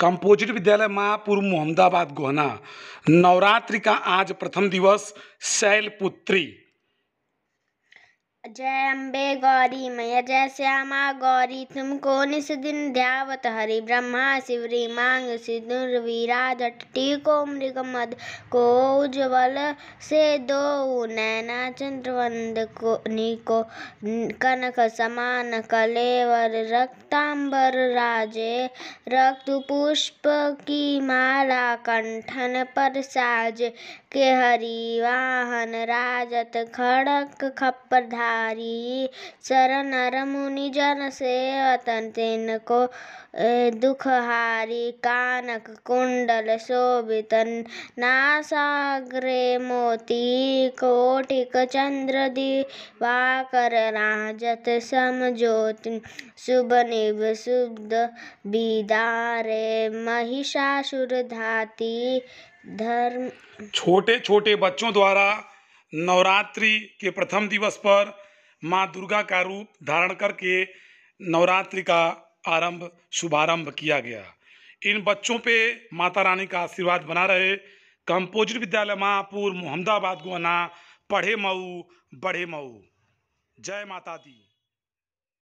composite विद्यालय महापुर मोहम्मदाबाद गोहना नवरात्रि का आज प्रथम दिवस शैलपुत्री जय अम्बे गौरी मय जय श्यामा गौरी तुमको निस दिन ध्यावत हरि ब्रह्मा शिवरी मांग सिदुर्वीरा जट्टी को मृग मद को उज्ज्वल से दो नैना चंद्रवंद को निको कनक समान कलेवर रक्तांबर राजे रक्त पुष्प की माला कंठन पर साज के हरि वाहन राजत खड़क खप्पर धा हारी चरण रमुनि जन सेवतन तिन को दुख हारी कानक कुंडल शोभितन नासाग्रे मोती कोटिक चंद्र दिवाकर राजत समझोति शुभ निभ शुद्ध बिदारे महिषासुर धाती धर्म छोटे छोटे बच्चों द्वारा नवरात्रि के प्रथम दिवस पर माँ दुर्गा का रूप धारण करके नवरात्रि का आरंभ शुभारंभ किया गया इन बच्चों पे माता रानी का आशीर्वाद बना रहे कंपोजिट विद्यालय महापुर मोहम्मदाबाद गुना पढ़े मऊ बढ़े मऊ जय माता दी